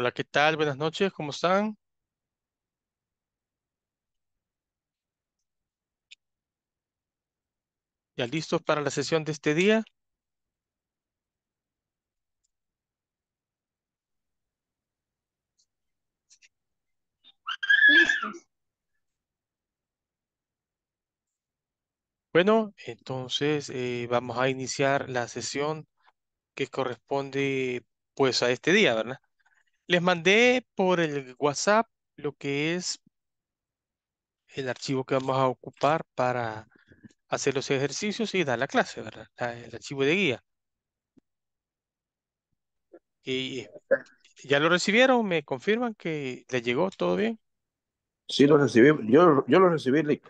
Hola, ¿qué tal? Buenas noches, ¿cómo están? ¿Ya listos para la sesión de este día? Listos. Bueno, entonces eh, vamos a iniciar la sesión que corresponde pues a este día, ¿verdad? Les mandé por el WhatsApp lo que es el archivo que vamos a ocupar para hacer los ejercicios y dar la clase, ¿verdad? El archivo de guía. Y ya lo recibieron, me confirman que le llegó todo bien. Sí, lo recibí, yo, yo lo recibí,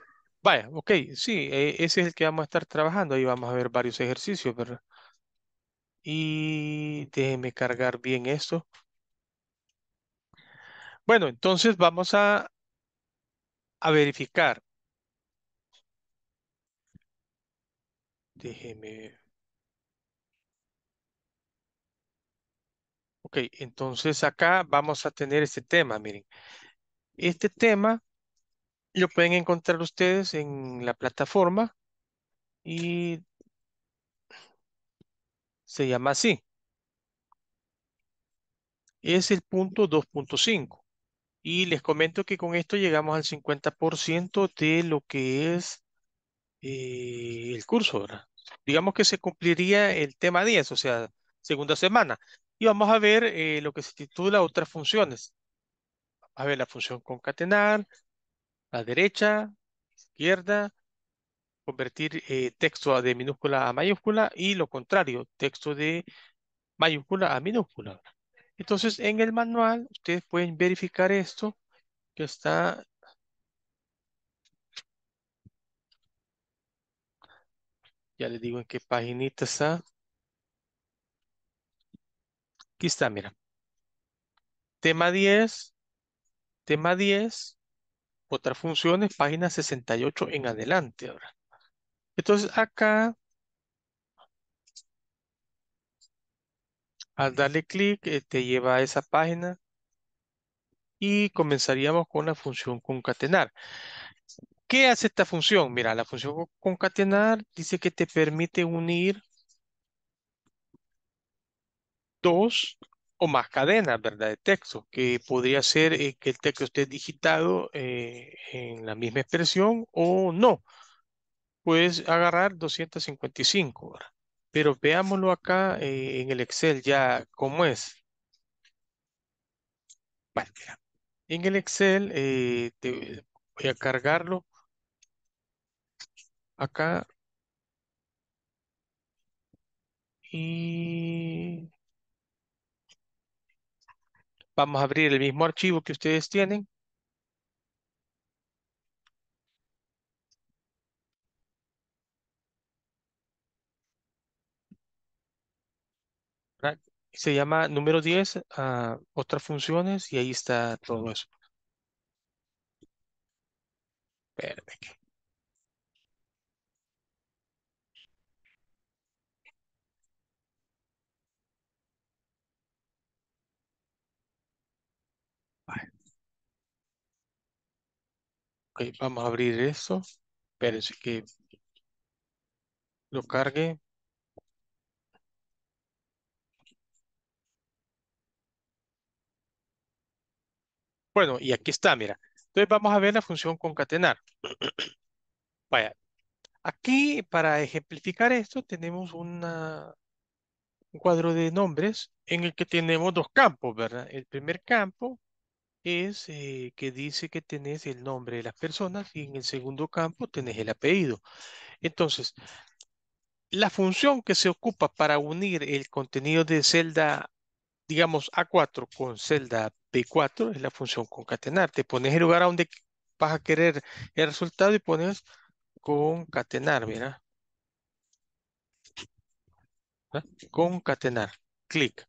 Vaya, ok, sí, eh, ese es el que vamos a estar trabajando, ahí vamos a ver varios ejercicios, ¿verdad? Y déjenme cargar bien esto. Bueno, entonces vamos a, a verificar. Déjeme. Ok, entonces acá vamos a tener este tema, miren. Este tema lo pueden encontrar ustedes en la plataforma y se llama así. Es el punto 2.5. Y les comento que con esto llegamos al 50% de lo que es eh, el curso, ¿verdad? Digamos que se cumpliría el tema 10, o sea, segunda semana. Y vamos a ver eh, lo que se titula otras funciones. a ver la función concatenar, la derecha, izquierda, convertir eh, texto de minúscula a mayúscula y lo contrario, texto de mayúscula a minúscula. Entonces, en el manual, ustedes pueden verificar esto, que está... Ya les digo en qué paginita está. Aquí está, mira. Tema 10, tema 10, otras funciones, página 68 en adelante ahora. Entonces acá Al darle clic, eh, te lleva a esa página y comenzaríamos con la función concatenar. ¿Qué hace esta función? Mira, la función concatenar dice que te permite unir dos o más cadenas, ¿verdad? De texto, que podría ser eh, que el texto esté digitado eh, en la misma expresión o no. Puedes agarrar 255, ¿verdad? Pero veámoslo acá eh, en el Excel ya cómo es. En el Excel eh, voy a cargarlo. Acá. Y vamos a abrir el mismo archivo que ustedes tienen. Se llama número 10, a ah, otras funciones, y ahí está todo eso. vamos a abrir esto. Espérense que lo cargue. Bueno, Y aquí está, mira. Entonces vamos a ver la función concatenar. Vaya, aquí para ejemplificar esto tenemos una, un cuadro de nombres en el que tenemos dos campos, ¿verdad? El primer campo es eh, que dice que tenés el nombre de las personas y en el segundo campo tenés el apellido. Entonces, la función que se ocupa para unir el contenido de celda, digamos, A4 con celda P4 es la función concatenar. Te pones el lugar a donde vas a querer el resultado y pones concatenar, mira. ¿Ah? Concatenar. Clic.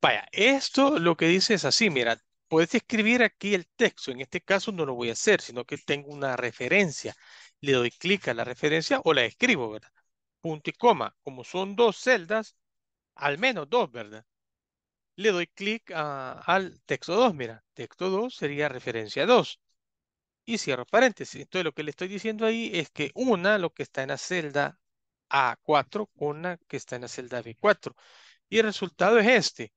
Vaya, esto lo que dice es así, mira, puedes escribir aquí el texto. En este caso no lo voy a hacer, sino que tengo una referencia. Le doy clic a la referencia o la escribo, ¿verdad? Punto y coma. Como son dos celdas, al menos dos, ¿verdad? le doy clic al texto 2. Mira, texto 2 sería referencia 2. Y cierro paréntesis. Entonces lo que le estoy diciendo ahí es que una, lo que está en la celda A4, una que está en la celda B4. Y el resultado es este.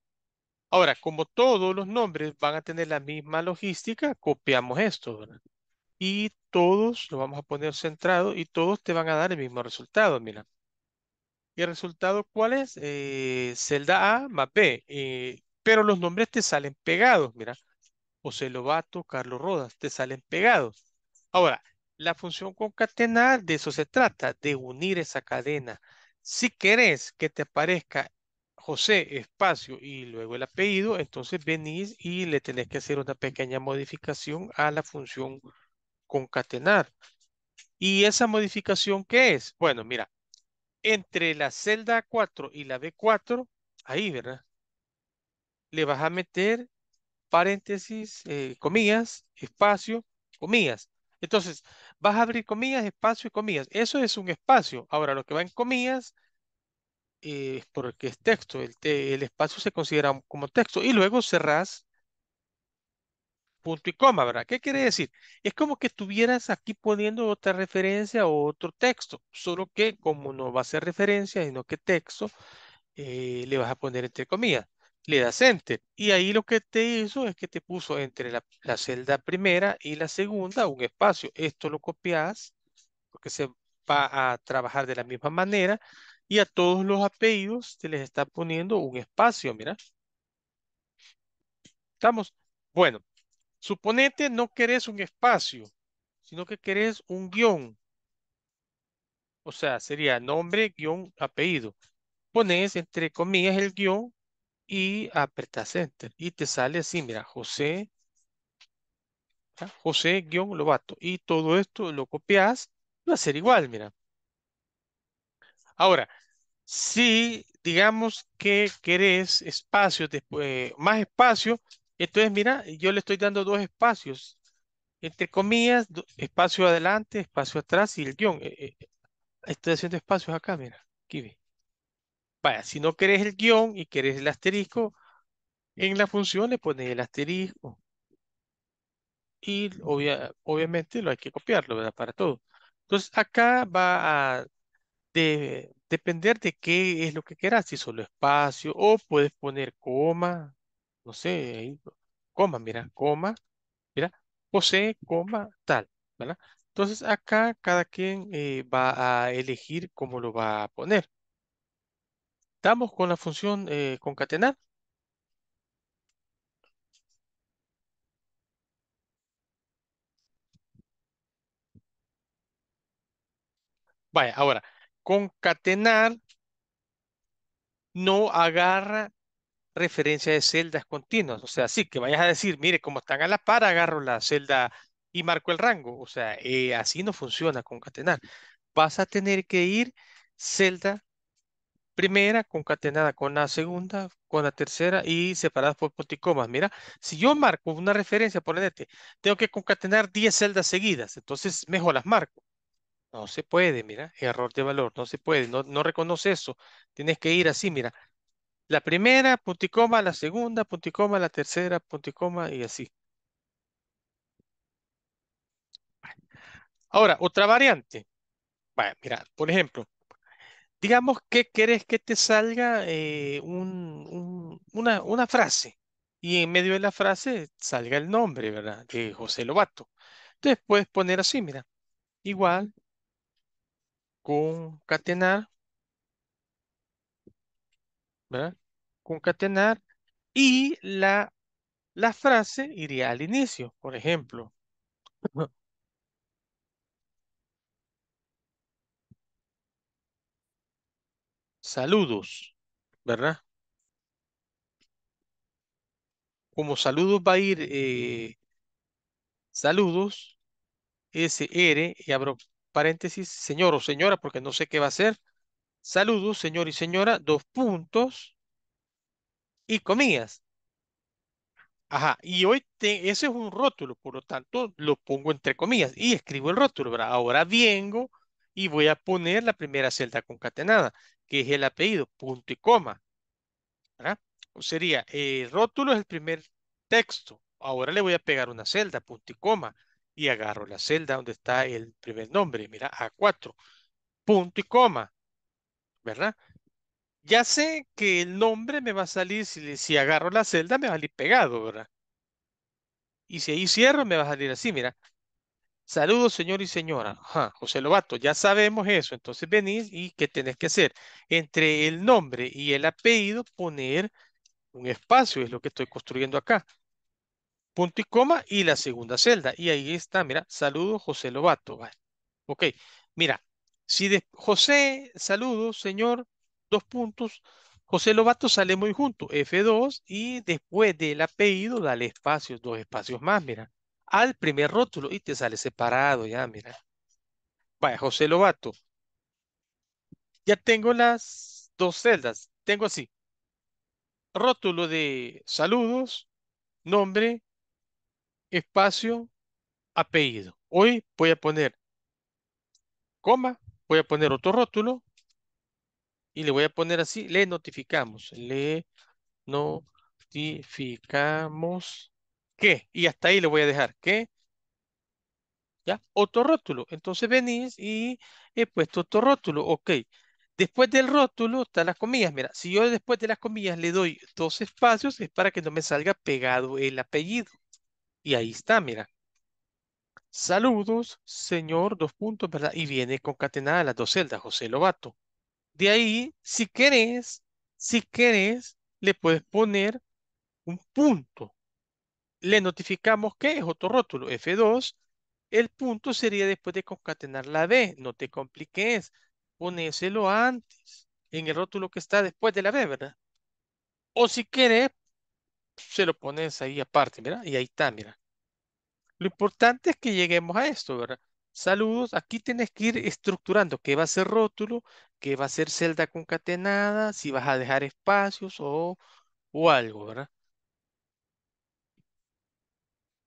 Ahora, como todos los nombres van a tener la misma logística, copiamos esto. Y todos lo vamos a poner centrado y todos te van a dar el mismo resultado. Mira. ¿Y el resultado cuál es? celda eh, A más B. Eh, pero los nombres te salen pegados, mira. José Lobato, Carlos Rodas, te salen pegados. Ahora, la función concatenar, de eso se trata, de unir esa cadena. Si querés que te aparezca José, espacio y luego el apellido, entonces venís y le tenés que hacer una pequeña modificación a la función concatenar. ¿Y esa modificación qué es? Bueno, mira, entre la celda A4 y la B4, ahí, ¿verdad? Le vas a meter paréntesis, eh, comillas, espacio, comillas. Entonces, vas a abrir comillas, espacio y comillas. Eso es un espacio. Ahora, lo que va en comillas, eh, porque es texto, el, el espacio se considera como texto. Y luego cerrás punto y coma, ¿verdad? ¿Qué quiere decir? Es como que estuvieras aquí poniendo otra referencia o otro texto, solo que como no va a ser referencia, sino que texto, eh, le vas a poner entre comillas. Le das enter. Y ahí lo que te hizo es que te puso entre la, celda primera y la segunda un espacio. Esto lo copias porque se va a trabajar de la misma manera y a todos los apellidos te les está poniendo un espacio, mira. ¿Estamos? Bueno, Suponete no querés un espacio, sino que querés un guión. O sea, sería nombre, guión, apellido. Pones entre comillas el guión y apretas enter. Y te sale así, mira, José, José, guión, Lobato. Y todo esto lo copias, va a ser igual, mira. Ahora, si digamos que querés espacio, después, eh, más espacio, entonces, mira, yo le estoy dando dos espacios, entre comillas, espacio adelante, espacio atrás y el guión. Eh, eh, eh, estoy haciendo espacios acá, mira, aquí Vaya, si no querés el guión y querés el asterisco, en la función le pones el asterisco. Y obviamente lo hay que copiarlo, ¿verdad? Para todo. Entonces, acá va a de, depender de qué es lo que querás si solo espacio, o puedes poner coma, no sé, coma, mira, coma, mira, posee, coma, tal, ¿verdad? Entonces acá cada quien eh, va a elegir cómo lo va a poner. Estamos con la función eh, concatenar. Vaya, ahora, concatenar no agarra referencia de celdas continuas. O sea, sí, que vayas a decir, mire, como están a la par, agarro la celda y marco el rango. O sea, eh, así no funciona concatenar. Vas a tener que ir celda primera concatenada con la segunda, con la tercera y separadas por poticomas, Mira, si yo marco una referencia, por ponete, tengo que concatenar 10 celdas seguidas, entonces mejor las marco. No se puede, mira, error de valor, no se puede, no, no reconoce eso. Tienes que ir así, mira, la primera, punto y coma, la segunda, punticoma, la tercera, punto y coma, y así. Ahora, otra variante. bueno, mira, por ejemplo, digamos que quieres que te salga eh, un, una, una frase y en medio de la frase salga el nombre, ¿verdad? De José Lobato. Entonces puedes poner así, mira, igual, concatenar Concatenar y la, la frase iría al inicio, por ejemplo. Saludos, ¿verdad? Como saludos va a ir eh, saludos, SR y abro paréntesis, señor o señora, porque no sé qué va a ser. Saludos, señor y señora, dos puntos y comillas. Ajá, y hoy ese es un rótulo, por lo tanto lo pongo entre comillas y escribo el rótulo. ¿verdad? Ahora vengo y voy a poner la primera celda concatenada, que es el apellido, punto y coma. ¿verdad? O sería, el rótulo es el primer texto. Ahora le voy a pegar una celda, punto y coma, y agarro la celda donde está el primer nombre. Mira, A4, punto y coma. ¿verdad? Ya sé que el nombre me va a salir, si, agarro la celda, me va a salir pegado, ¿verdad? Y si ahí cierro, me va a salir así, mira. Saludos, señor y señora. José Lobato, ya sabemos eso. Entonces venís y ¿qué tenés que hacer? Entre el nombre y el apellido, poner un espacio, es lo que estoy construyendo acá. Punto y coma y la segunda celda. Y ahí está, mira, saludos, José Lobato. Vale. Ok, mira, si de, José, saludos, señor, dos puntos. José Lobato sale muy junto, F2, y después del apellido dale espacios, dos espacios más, mira, al primer rótulo y te sale separado ya, mira. Vaya, José Lobato. Ya tengo las dos celdas, tengo así. Rótulo de saludos, nombre, espacio, apellido. Hoy voy a poner coma, voy a poner otro rótulo y le voy a poner así, le notificamos, le notificamos que, y hasta ahí le voy a dejar que, ya, otro rótulo, entonces venís y he puesto otro rótulo, ok, después del rótulo están las comillas, mira, si yo después de las comillas le doy dos espacios es para que no me salga pegado el apellido, y ahí está, mira, Saludos, señor, dos puntos, ¿verdad? Y viene concatenada las dos celdas, José Lobato. De ahí, si querés, si querés, le puedes poner un punto. Le notificamos que es otro rótulo, F2. El punto sería después de concatenar la B. No te compliques, ponéselo antes, en el rótulo que está después de la B, ¿verdad? O si querés, se lo pones ahí aparte, ¿verdad? y ahí está, mira. Lo importante es que lleguemos a esto, ¿verdad? Saludos, aquí tienes que ir estructurando qué va a ser rótulo, qué va a ser celda concatenada, si vas a dejar espacios o, o algo, ¿verdad?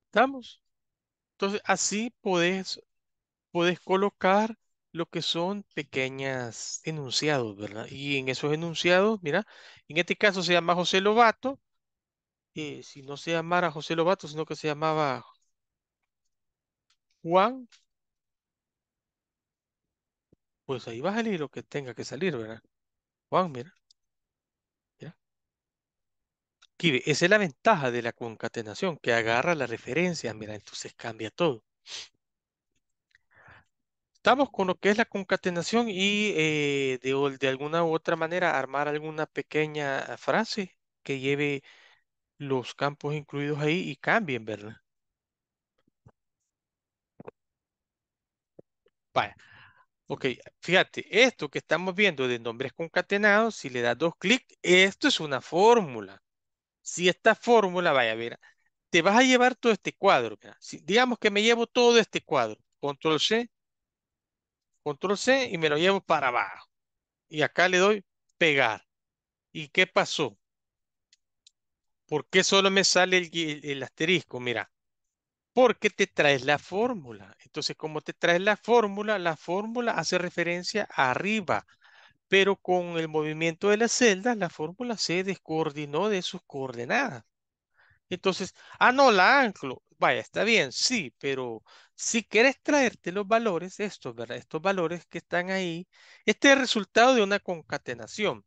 ¿Estamos? Entonces, así podés, colocar lo que son pequeñas enunciados, ¿verdad? Y en esos enunciados, mira, en este caso se llama José Lobato, eh, si no se llamara José Lobato, sino que se llamaba Juan, pues ahí va a salir lo que tenga que salir, ¿verdad? Juan, mira. Ya. esa es la ventaja de la concatenación, que agarra la referencia mira, entonces cambia todo. Estamos con lo que es la concatenación y eh, de alguna u otra manera armar alguna pequeña frase que lleve los campos incluidos ahí y cambien, ¿verdad? Vaya. Ok, fíjate, esto que estamos viendo de nombres concatenados, si le das dos clics, esto es una fórmula. Si esta fórmula, vaya, ver, te vas a llevar todo este cuadro. digamos que me llevo todo este cuadro. Control C, Control C y me lo llevo para abajo. Y acá le doy pegar. ¿Y qué pasó? ¿Por qué solo me sale el asterisco? Mira, porque te traes la fórmula. Entonces, como te traes la fórmula, la fórmula hace referencia arriba, pero con el movimiento de las celdas, la fórmula se descoordinó de sus coordenadas. Entonces, ah, no, la anclo. Vaya, está bien, sí, pero si quieres traerte los valores, estos, ¿verdad? Estos valores que están ahí, este es el resultado de una concatenación.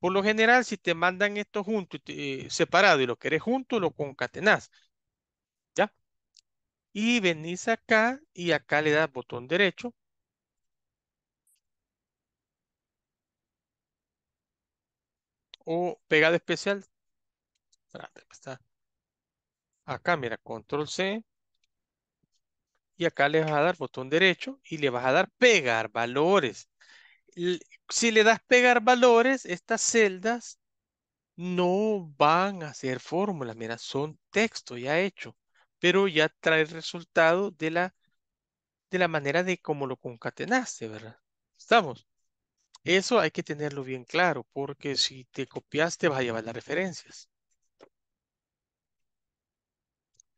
Por lo general, si te mandan esto junto, eh, separado y lo querés junto, lo concatenás. Y venís acá y acá le das botón derecho. O pegado especial. Está. Acá, mira, control C. Y acá le vas a dar botón derecho y le vas a dar pegar valores. Si le das pegar valores, estas celdas no van a ser fórmulas. Mira, son texto ya hecho pero ya trae el resultado de la, de la manera de cómo lo concatenaste, ¿verdad? ¿Estamos? Eso hay que tenerlo bien claro, porque si te copiaste vas a llevar las referencias.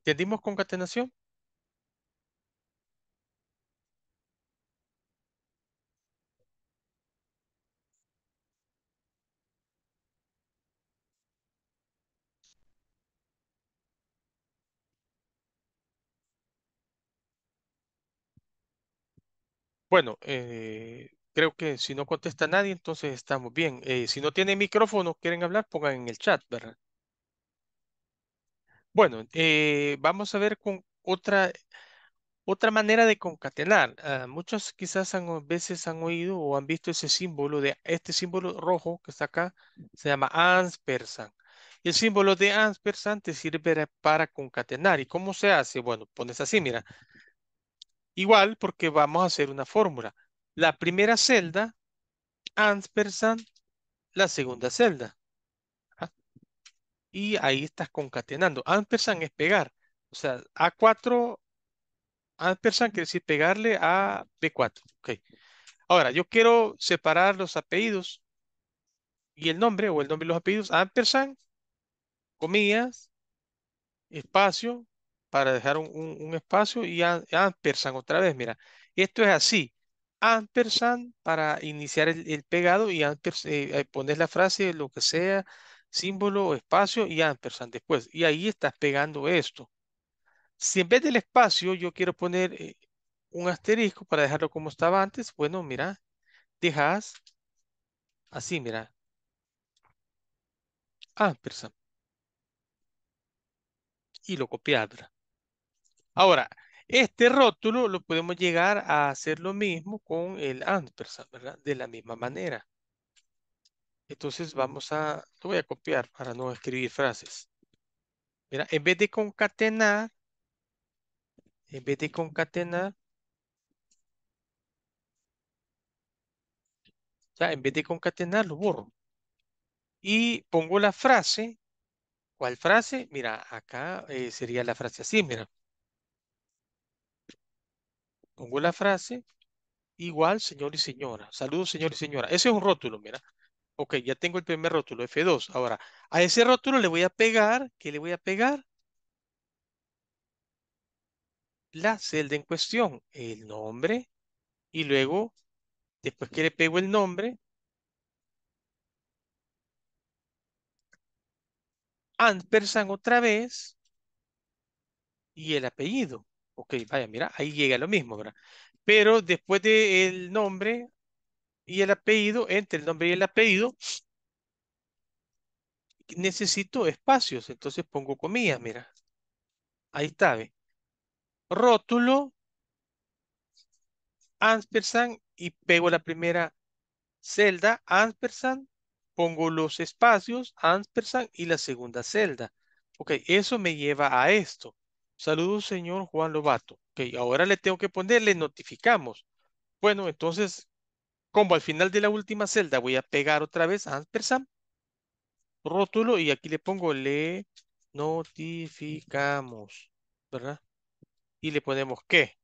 ¿Entendimos concatenación? Bueno, eh, creo que si no contesta nadie, entonces estamos bien. Eh, si no tienen micrófono, quieren hablar, pongan en el chat, ¿verdad? Bueno, eh, vamos a ver con otra, otra manera de concatenar. Ah, muchos quizás han, veces han oído o han visto ese símbolo de este símbolo rojo que está acá, se llama y El símbolo de anspersan te sirve para concatenar. ¿Y cómo se hace? Bueno, pones así, mira, Igual porque vamos a hacer una fórmula. La primera celda, ampersand, la segunda celda. Y ahí estás concatenando. Ampersand es pegar. O sea, A4, ampersand quiere decir pegarle a B4. Okay. Ahora, yo quiero separar los apellidos y el nombre, o el nombre y los apellidos, ampersand, comillas, espacio, para dejar un, espacio y ampersand otra vez, mira, esto es así, ampersand para iniciar el, pegado y ampersand, eh, pones la frase, lo que sea, símbolo, espacio y ampersand después. Y ahí estás pegando esto. Si en vez del espacio yo quiero poner eh, un asterisco para dejarlo como estaba antes, bueno, mira, dejas así, mira, ampersand. Y lo copias, Ahora, este rótulo lo podemos llegar a hacer lo mismo con el ampersand, ¿verdad? De la misma manera. Entonces vamos a, lo voy a copiar para no escribir frases. Mira, en vez de concatenar, en vez de concatenar, ya en vez de concatenar lo borro. Y pongo la frase, ¿cuál frase? Mira, acá eh, sería la frase así, mira pongo la frase igual señor y señora. Saludos señor y señora. Ese es un rótulo, mira. Ok, ya tengo el primer rótulo, F2. Ahora, a ese rótulo le voy a pegar, ¿qué le voy a pegar? La celda en cuestión, el nombre, y luego, después que le pego el nombre, Anpersan otra vez, y el apellido. Ok, vaya, mira, ahí llega lo mismo, ¿verdad? Pero después del el nombre y el apellido, entre el nombre y el apellido, necesito espacios, entonces pongo comillas, mira. Ahí está, Rótulo, Anspersan y pego la primera celda, anspersand pongo los espacios, Anspersan y la segunda celda. Ok, eso me lleva a esto. Saludos, señor Juan Lobato. Ok, ahora le tengo que poner, le notificamos. Bueno, entonces, como al final de la última celda voy a pegar otra vez ampersand, rótulo, y aquí le pongo le notificamos, ¿verdad? Y le ponemos qué,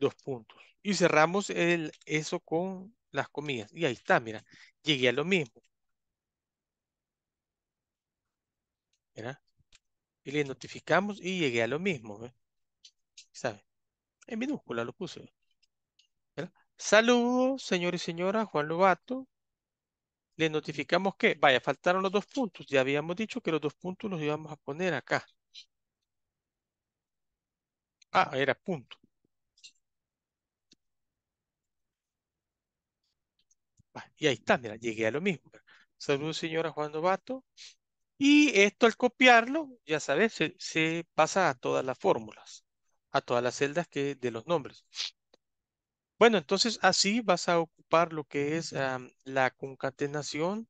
dos puntos. Y cerramos el, eso con las comillas. Y ahí está, mira, llegué a lo mismo y le notificamos y llegué a lo mismo. En minúscula lo puse. Saludos, señor y señora Juan Lobato. Le notificamos que, vaya, faltaron los dos puntos. Ya habíamos dicho que los dos puntos los íbamos a poner acá. Ah, era punto. y ahí está, mira, llegué a lo mismo. Saludos, señora Juan Novato. Y esto al copiarlo, ya sabes, se, pasa a todas las fórmulas, a todas las celdas que, de los nombres. Bueno, entonces así vas a ocupar lo que es la concatenación.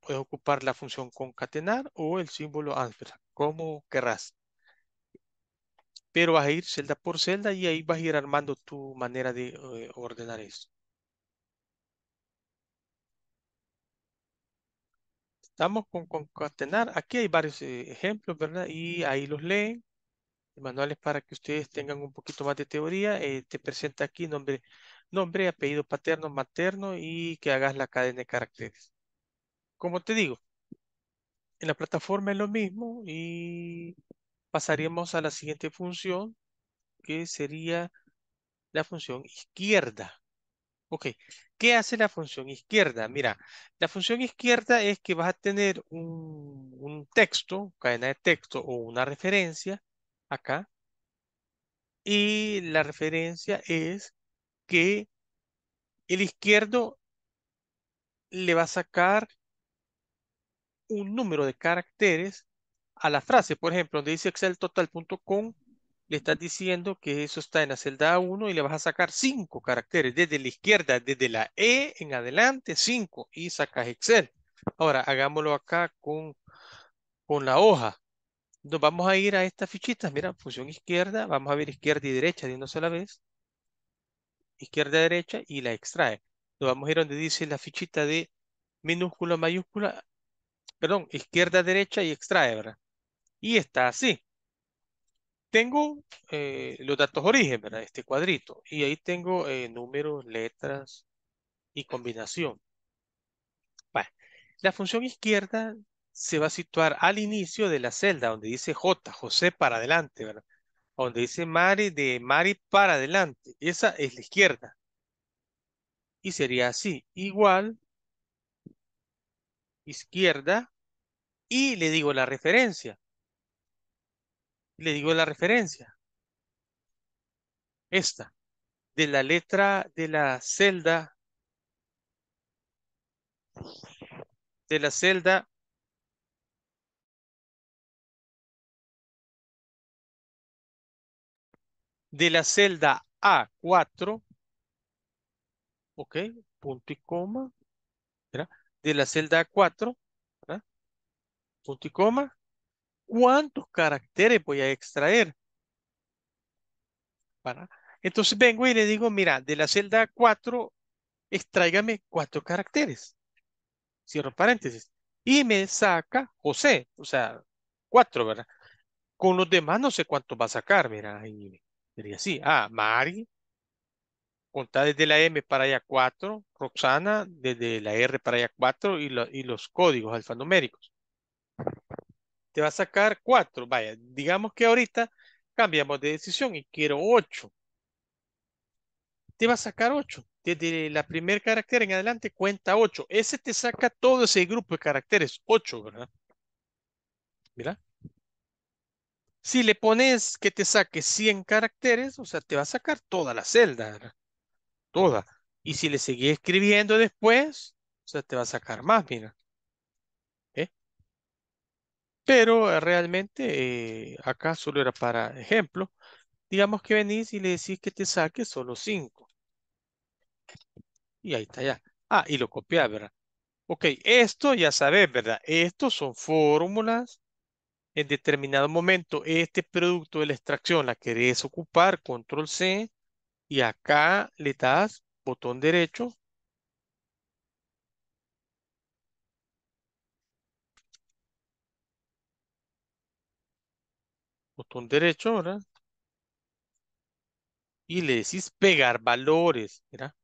Puedes ocupar la función concatenar o el símbolo alfa, como querrás. Pero vas a ir celda por celda y ahí vas a ir armando tu manera de eh, ordenar esto. Vamos con concatenar. Aquí hay varios eh, ejemplos, ¿verdad? Y ahí los leen. Manuales para que ustedes tengan un poquito más de teoría. Eh, te presenta aquí nombre, nombre, apellido paterno, materno y que hagas la cadena de caracteres. Como te digo, en la plataforma es lo mismo y pasaríamos a la siguiente función que sería la función izquierda. Ok, ¿Qué hace la función izquierda? Mira, la función izquierda es que vas a tener un, texto, cadena de texto o una referencia acá. Y la referencia es que el izquierdo le va a sacar un número de caracteres a la frase. Por ejemplo, donde dice exceltotal.com, le estás diciendo que eso está en la celda A1 y le vas a sacar 5 caracteres desde la izquierda, desde la E en adelante, 5 y sacas Excel. Ahora, hagámoslo acá con, con la hoja. Nos vamos a ir a estas fichitas. Mira, función izquierda. Vamos a ver izquierda y derecha de una sola vez. Izquierda, derecha y la extrae. Nos vamos a ir donde dice la fichita de minúscula, mayúscula. Perdón, izquierda, derecha y extrae, ¿verdad? Y está así tengo eh, los datos origen, ¿verdad? Este cuadrito. Y ahí tengo eh, números, letras y combinación. La función izquierda se va a situar al inicio de la celda, donde dice J, José para adelante, ¿verdad? Donde dice Mari, de Mari para adelante. Esa es la izquierda. Y sería así. Igual, izquierda, y le digo la referencia le digo la referencia. Esta, de la letra de la celda, de la celda de la celda A4, ok, punto y coma, de la celda A4, punto y coma, cuántos caracteres voy a extraer. Entonces vengo y le digo, mira, de la celda 4, extráigame cuatro caracteres. Cierro paréntesis. Y me saca José, o sea, cuatro, ¿verdad? Con los demás no sé cuántos va a sacar, mira, diría así. Ah, Mari, contá desde la M para allá cuatro. Roxana desde la R para allá cuatro. y, y los códigos alfanuméricos te va a sacar cuatro, Vaya, digamos que ahorita cambiamos de decisión y quiero ocho, Te va a sacar ocho, Desde la primer carácter en adelante cuenta ocho, Ese te saca todo ese grupo de caracteres, ocho, ¿verdad? Mira. Si le pones que te saque 100 caracteres, o sea, te va a sacar toda la celda, ¿verdad? Toda. Y si le seguís escribiendo después, o sea, te va a sacar más, mira. Pero eh, realmente eh, acá solo era para ejemplo. Digamos que venís y le decís que te saque solo 5. Y ahí está ya. Ah, y lo copias, ¿verdad? Ok, esto ya sabes, ¿verdad? Estos son fórmulas. En determinado momento, este producto de la extracción la querés ocupar, control C, y acá le das botón derecho, botón derecho, ¿verdad? Y le decís pegar valores, ¿verdad?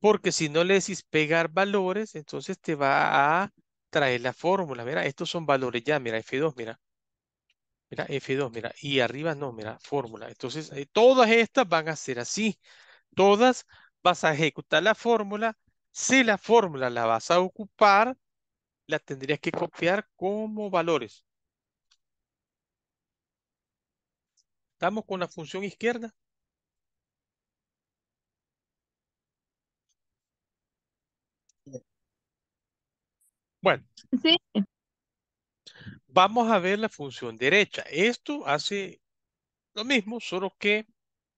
Porque si no le decís pegar valores, entonces te va a traer la fórmula, mira, estos son valores ya, mira, F2, mira. Mira, F2, mira, y arriba no, mira, fórmula. Entonces, eh, todas estas van a ser así. Todas vas a ejecutar la fórmula. Si la fórmula la vas a ocupar, la tendrías que copiar como valores. ¿Estamos con la función izquierda? Bueno. Sí. Vamos a ver la función derecha. Esto hace lo mismo, solo que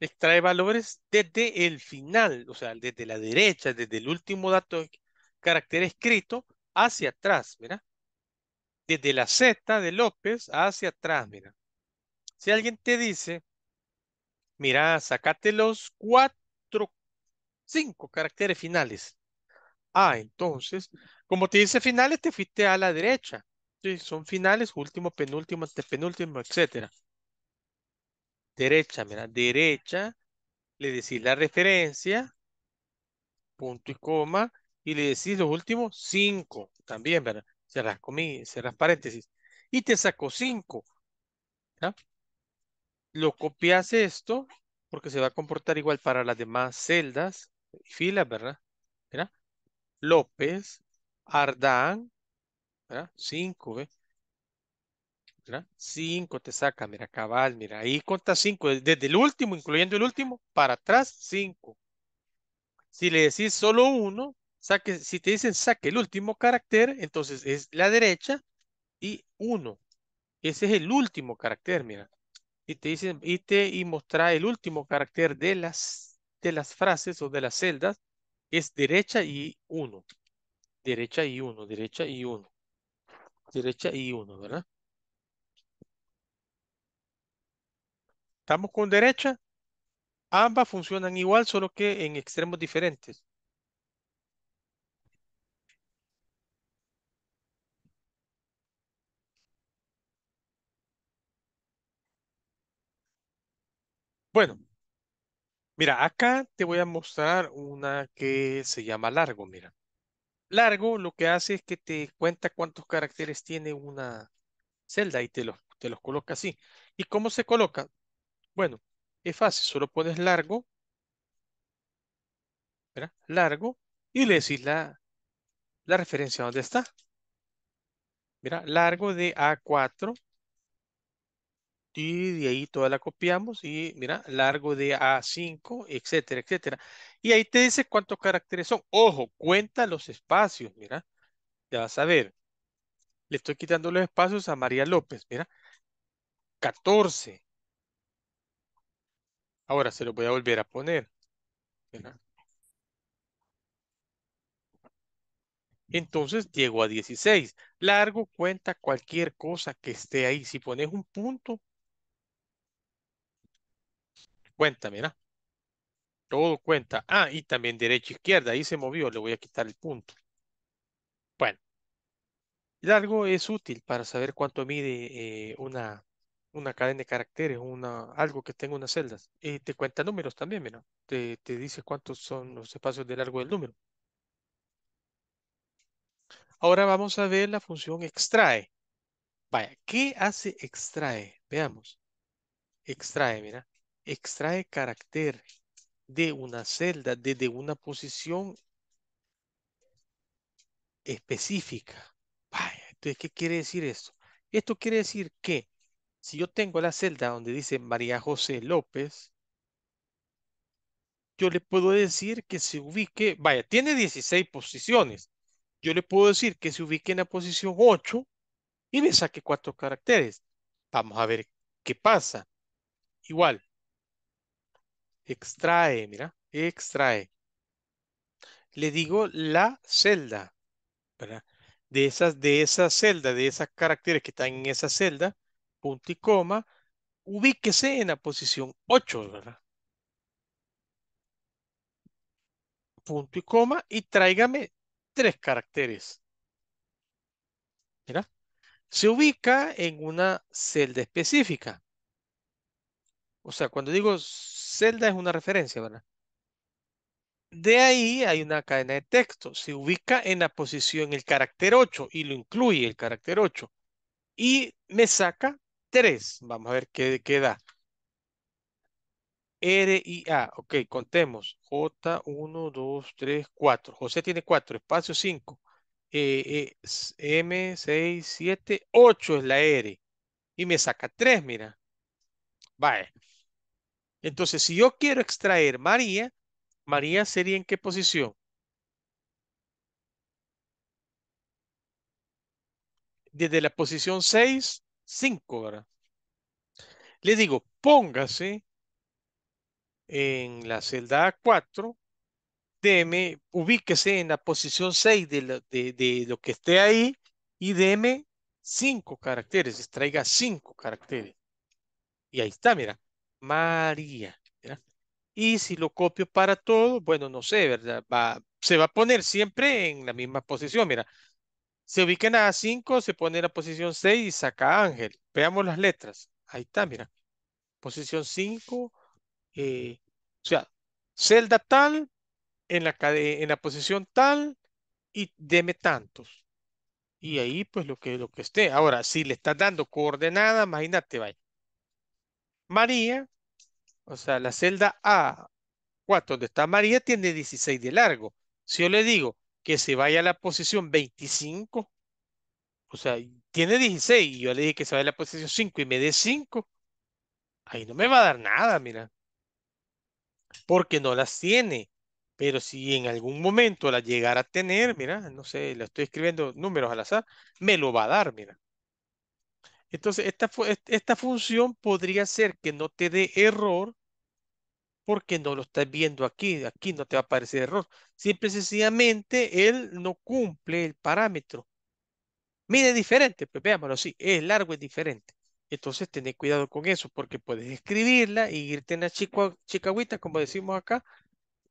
extrae valores desde el final, o sea, desde la derecha, desde el último dato de carácter escrito hacia atrás, ¿verdad? Desde la Z de López hacia atrás, mira. Si alguien te dice, mira, sacate los cuatro, cinco caracteres finales. Ah, entonces, como te dice finales, te fuiste a la derecha. Sí, son finales, último, penúltimo, antepenúltimo, etcétera. Derecha, mira, derecha, le decís la referencia, punto y coma, y le decís los últimos cinco, también, ¿verdad? Cerras comillas, cerras paréntesis, y te sacó cinco. ¿verdad? lo copias esto, porque se va a comportar igual para las demás celdas, filas, ¿verdad? ¿verdad? López, Ardán, ¿verdad? 5, ¿verdad? 5 te saca, mira, cabal, mira, ahí cuenta cinco desde el último, incluyendo el último, para atrás, 5. Si le decís solo uno, saque, si te dicen saque el último carácter, entonces es la derecha y uno Ese es el último carácter, mira y te dicen, y te y mostrar el último carácter de las, de las frases o de las celdas, es derecha y uno, Derecha y uno, derecha y uno, Derecha y uno, ¿verdad? Estamos con derecha. Ambas funcionan igual, solo que en extremos diferentes. Bueno, mira, acá te voy a mostrar una que se llama largo, mira. Largo lo que hace es que te cuenta cuántos caracteres tiene una celda y te los, te los coloca así. ¿Y cómo se coloca? Bueno, es fácil, solo pones largo, mira, largo, y le decís la, la referencia donde está. Mira, largo de A4 y de ahí toda la copiamos y mira, largo de A5, etcétera, etcétera. Y ahí te dice cuántos caracteres son. Ojo, cuenta los espacios, mira. Ya vas a ver. Le estoy quitando los espacios a María López, mira. 14. Ahora se lo voy a volver a poner. Entonces llego a 16. Largo cuenta cualquier cosa que esté ahí. Si pones un punto, Cuenta, mira. Todo cuenta. Ah, y también derecha, izquierda. Ahí se movió. Le voy a quitar el punto. Bueno. Largo es útil para saber cuánto mide eh, una, una cadena de caracteres, una, algo que tenga unas celdas. Eh, te cuenta números también, mira. Te, te dice cuántos son los espacios de largo del número. Ahora vamos a ver la función extrae. Vaya, ¿qué hace extrae? Veamos. Extrae, mira extrae carácter de una celda desde una posición específica. Vaya, entonces, ¿qué quiere decir esto? Esto quiere decir que si yo tengo la celda donde dice María José López, yo le puedo decir que se ubique, vaya, tiene 16 posiciones. Yo le puedo decir que se ubique en la posición 8 y me saque cuatro caracteres. Vamos a ver qué pasa. Igual, Extrae, mira, extrae. Le digo la celda, ¿verdad? De, esas, de esa celda, de esas caracteres que están en esa celda, punto y coma, ubíquese en la posición 8, ¿verdad? Punto y coma y tráigame tres caracteres. Mira, se ubica en una celda específica. O sea, cuando digo celda es una referencia, ¿verdad? De ahí hay una cadena de texto. Se ubica en la posición el carácter 8 y lo incluye el carácter 8. Y me saca 3. Vamos a ver qué, da. R y A. Ok, contemos. J, 1, 2, 3, 4. José tiene 4, espacio 5. E, e, M, 6, 7, 8 es la R. Y me saca 3, mira. Vale. Entonces, si yo quiero extraer María, María sería en qué posición? Desde la posición 6, 5, ¿verdad? Le digo, póngase en la celda 4 deme, ubíquese en la posición 6 de, lo que esté ahí y deme 5 caracteres, extraiga 5 caracteres. Y ahí está, mira, María. Y si lo copio para todo, bueno, no sé, ¿verdad? Va, se va a poner siempre en la misma posición. Mira, se ubica en a 5, se pone en la posición 6 y saca Ángel. Veamos las letras. Ahí está, mira. Posición 5. Eh, o sea, celda tal, en la, en la posición tal y deme tantos. Y ahí, pues, lo que, lo que esté. Ahora, si le estás dando coordenada, imagínate, vaya. María, o sea, la celda A4, donde está María, tiene 16 de largo. Si yo le digo que se vaya a la posición 25, o sea, tiene 16 y yo le dije que se vaya a la posición 5 y me dé 5, ahí no me va a dar nada, mira. Porque no las tiene. Pero si en algún momento la llegara a tener, mira, no sé, le estoy escribiendo números al azar, me lo va a dar, mira. Entonces, esta, esta función podría ser que no te dé error porque no lo estás viendo aquí. Aquí no te va a aparecer error. Simple y sencillamente, él no cumple el parámetro. Mide diferente, pues veámoslo así. Es largo, es diferente. Entonces, ten cuidado con eso porque puedes escribirla y irte en la chica, chicagüita, como decimos acá,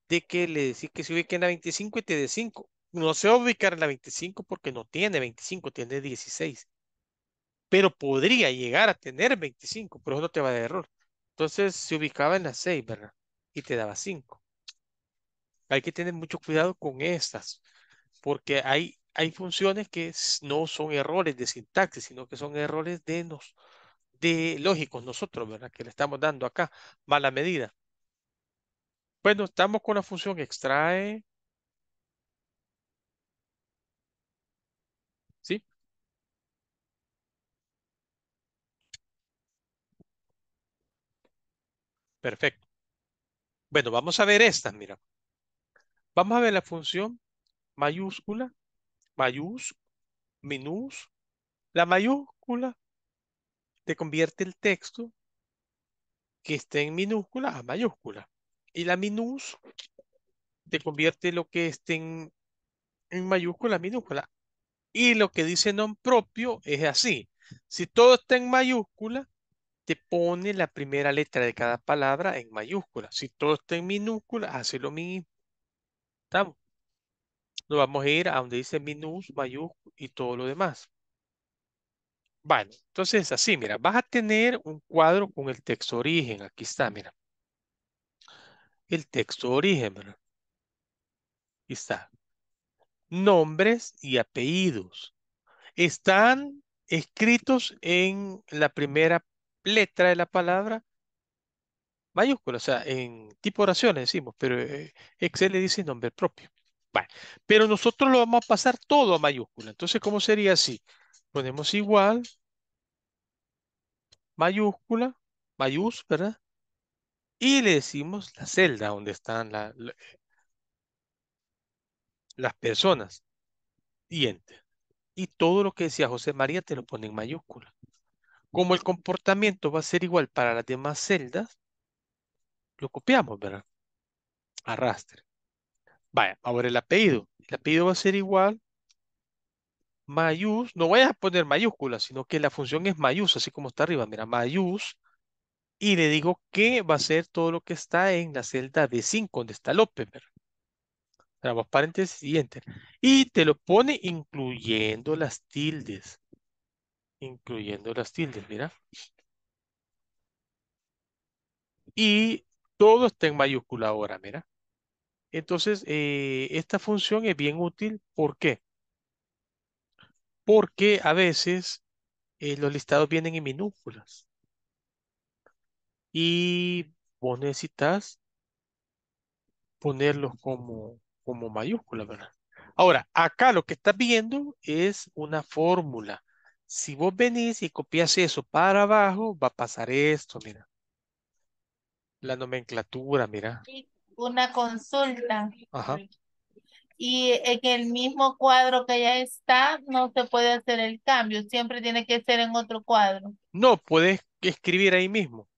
de que le decís que se ubique en la 25 y te dé 5. No se va a ubicar en la 25 porque no tiene 25, tiene 16 pero podría llegar a tener 25, pero eso no te va de error. Entonces se ubicaba en la 6, ¿verdad? Y te daba 5. Hay que tener mucho cuidado con estas, porque hay, hay funciones que no son errores de sintaxis, sino que son errores de, nos, de lógicos nosotros, ¿verdad? Que le estamos dando acá, mala medida. Bueno, estamos con la función extrae, Perfecto. Bueno, vamos a ver estas, mira. Vamos a ver la función mayúscula, mayús, minús. La mayúscula te convierte el texto que esté en minúscula a mayúscula. Y la minús te convierte lo que esté en, mayúscula a minúscula. Y lo que dice non propio es así. Si todo está en mayúscula, te pone la primera letra de cada palabra en mayúscula. Si todo está en minúscula, hace lo mismo. ¿Estamos? Nos vamos a ir a donde dice minus, mayúscula y todo lo demás. Bueno, entonces así, mira, vas a tener un cuadro con el texto origen. Aquí está, mira. El texto origen, ¿verdad? Aquí está. Nombres y apellidos. Están escritos en la primera letra de la palabra mayúscula, o sea, en tipo oraciones decimos, pero eh, Excel le dice nombre propio. Bueno, Pero nosotros lo vamos a pasar todo a mayúscula. Entonces, ¿cómo sería así? Ponemos igual, mayúscula, mayúscula, ¿verdad? Y le decimos la celda donde están las personas. Y Y todo lo que decía José María te lo pone en mayúscula. Como el comportamiento va a ser igual para las demás celdas, lo copiamos, ¿verdad? Arrastre. Vaya, ahora el apellido. El apellido va a ser igual. Mayús, no voy a poner mayúsculas, sino que la función es mayús, así como está arriba. Mira, mayús. Y le digo que va a ser todo lo que está en la celda d 5, donde está López, ¿verdad? Damos paréntesis y Y te lo pone incluyendo las tildes incluyendo las tildes, mira. Y todo está en mayúscula ahora, mira. Entonces, eh, esta función es bien útil. ¿Por qué? Porque a veces eh, los listados vienen en minúsculas. Y vos necesitas ponerlos como, como mayúscula, ¿verdad? Ahora, acá lo que estás viendo es una fórmula. Si vos venís y copias eso para abajo, va a pasar esto, mira. La nomenclatura, mira. Una consulta. Ajá. Y en el mismo cuadro que ya está, no se puede hacer el cambio. Siempre tiene que ser en otro cuadro. No, puedes escribir ahí mismo.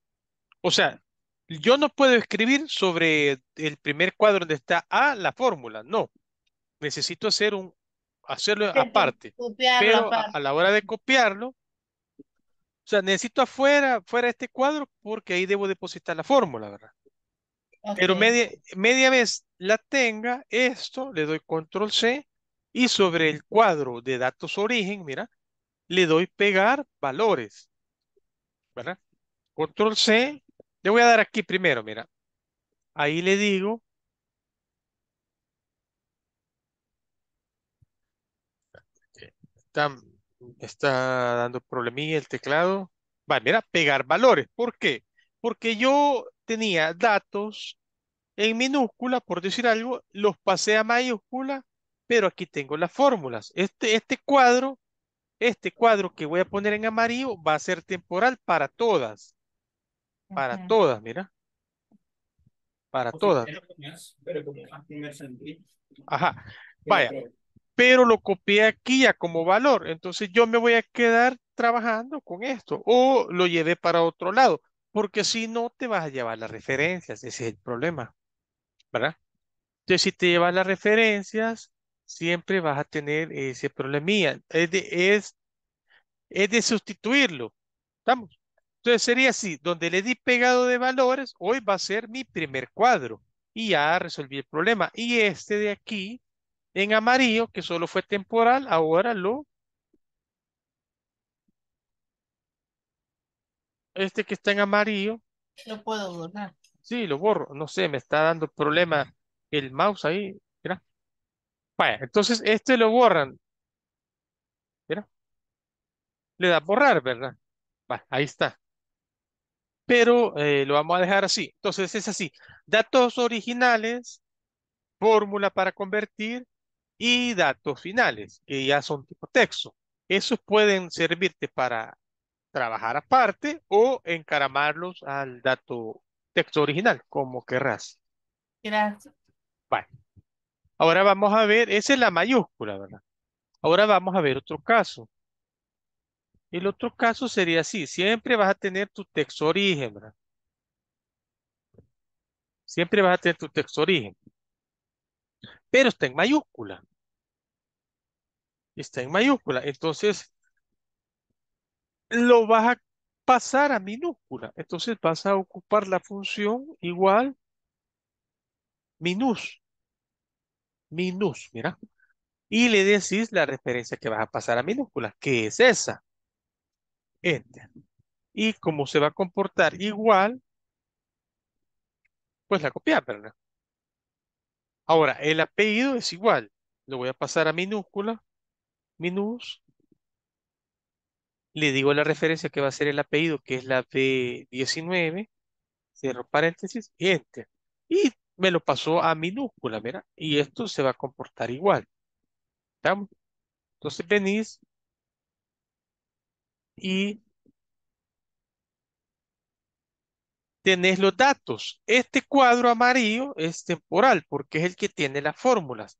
O sea, yo no puedo escribir sobre el primer cuadro donde está A la fórmula, no. Necesito hacer un hacerlo aparte. Pero A, la hora de copiarlo, o sea, necesito afuera, fuera este cuadro, porque ahí debo depositar la fórmula, ¿verdad? Pero media, media vez la tenga, esto, le doy control C y sobre el cuadro de datos origen, mira, le doy pegar valores, ¿verdad? Control C, le voy a dar aquí primero, mira. Ahí le digo está, dando problemilla el teclado. va mira, pegar valores. ¿Por qué? Porque yo tenía datos en minúscula, por decir algo, los pasé a mayúscula, pero aquí tengo las fórmulas. Este, este cuadro, este cuadro que voy a poner en amarillo va a ser temporal para todas. Para todas, mira. Para todas. Ajá. Vaya, pero lo copié aquí ya como valor. Entonces yo me voy a quedar trabajando con esto o lo llevé para otro lado, porque si no te vas a llevar las referencias, ese es el problema, ¿verdad? Entonces si te llevas las referencias, siempre vas a tener ese problemía Es de, es, es de sustituirlo. ¿Estamos? Entonces sería así, donde le di pegado de valores, hoy va a ser mi primer cuadro y ya resolví el problema. Y este de aquí en amarillo, que solo fue temporal, ahora lo... Este que está en amarillo. Lo puedo borrar. Sí, lo borro. No sé, me está dando problema el mouse ahí. Mira. Vaya, entonces este lo borran. Mira. Le da borrar, ¿verdad? ahí está. Pero eh, lo vamos a dejar así. Entonces es así. Datos originales, fórmula para convertir, y datos finales, que ya son tipo texto. Esos pueden servirte para trabajar aparte o encaramarlos al dato texto original, como querrás. Gracias. Bueno. Ahora vamos a ver, esa es la mayúscula, ¿verdad? Ahora vamos a ver otro caso. El otro caso sería así, siempre vas a tener tu texto origen, ¿verdad? Siempre vas a tener tu texto origen. Pero está en mayúscula está en mayúscula. Entonces, lo vas a pasar a minúscula. Entonces vas a ocupar la función igual minus. Minus, mira. Y le decís la referencia que vas a pasar a minúscula, que es esa. Enter. Y como se va a comportar igual, pues la copias, ¿verdad? Ahora, el apellido es igual. Lo voy a pasar a minúscula menús, le digo la referencia que va a ser el apellido, que es la B19, cierro paréntesis, y enter. Y me lo pasó a minúscula, mira, y esto se va a comportar igual. ¿Estamos? Entonces venís y tenés los datos. Este cuadro amarillo es temporal porque es el que tiene las fórmulas.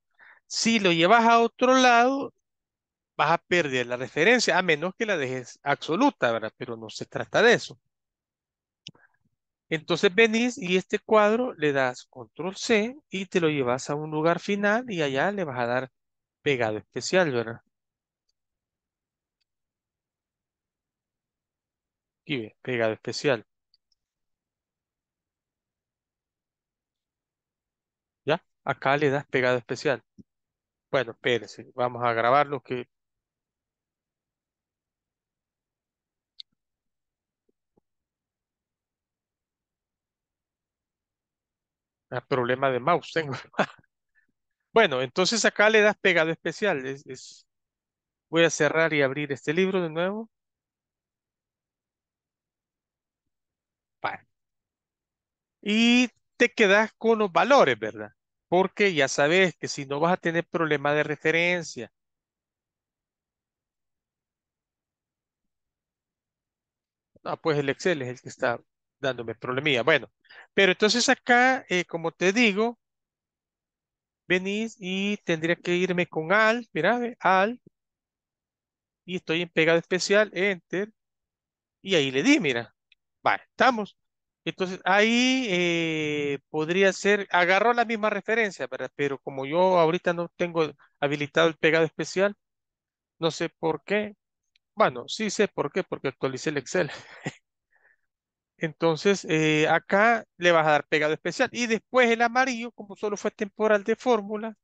Si lo llevas a otro lado, vas a perder la referencia, a menos que la dejes absoluta, ¿verdad? Pero no se trata de eso. Entonces venís y este cuadro le das control C y te lo llevas a un lugar final y allá le vas a dar pegado especial, ¿verdad? Aquí pegado especial. ¿Ya? Acá le das pegado especial. Bueno, espérense, vamos a grabar lo que problema de mouse tengo. bueno, entonces acá le das pegado especial. Es, Voy a cerrar y abrir este libro de nuevo. Y te quedas con los valores, ¿verdad? Porque ya sabes que si no vas a tener problema de referencia. Ah, pues el Excel es el que está dándome problemilla. Bueno, pero entonces acá, eh, como te digo, venís y tendría que irme con al, mira, al, y estoy en pegado especial, enter, y ahí le di, mira, vale, estamos. Entonces ahí eh, podría ser, agarró la misma referencia, pero como yo ahorita no tengo habilitado el pegado especial, no sé por qué. Bueno, sí sé por qué, porque actualicé el Excel. Entonces, eh, acá le vas a dar pegado especial. Y después el amarillo, como solo fue temporal de fórmula,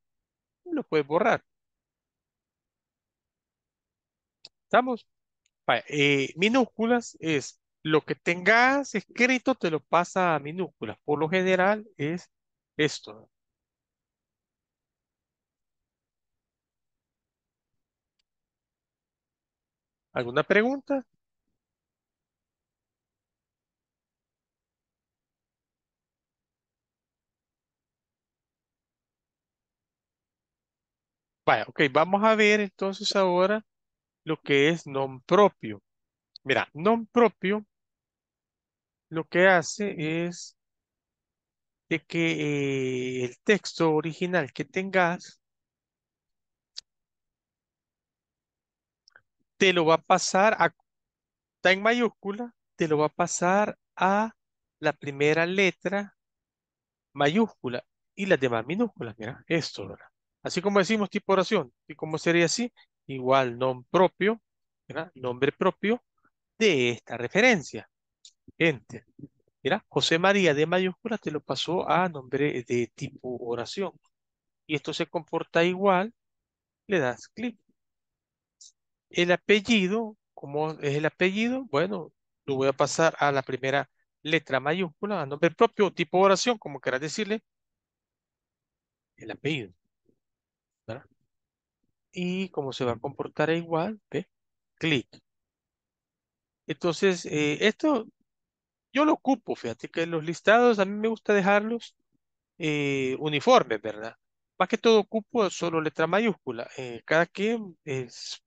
lo puedes borrar. ¿Estamos? Eh, minúsculas es lo que tengas escrito, te lo pasa a minúsculas. Por lo general es esto. ¿Alguna pregunta? Vaya, ok, vamos a ver entonces ahora lo que es non propio. Mira, non propio lo que hace es de que eh, el texto original que tengas te lo va a pasar a, está en mayúscula, te lo va a pasar a la primera letra mayúscula y las demás minúsculas. Mira, esto, ¿verdad? Así como decimos tipo oración. ¿Y cómo sería así? Igual nombre propio, ¿verdad? Nombre propio de esta referencia. Enter. Mira, José María de mayúscula te lo pasó a nombre de tipo oración. Y esto se comporta igual. Le das clic. El apellido, ¿cómo es el apellido? Bueno, lo voy a pasar a la primera letra mayúscula, a nombre propio, tipo oración, como quieras decirle. El apellido y como se va a comportar igual, ¿ve? clic. Entonces, eh, esto yo lo ocupo, fíjate que los listados a mí me gusta dejarlos eh, uniformes, ¿verdad? Más que todo ocupo solo letra mayúscula. Eh, cada quien,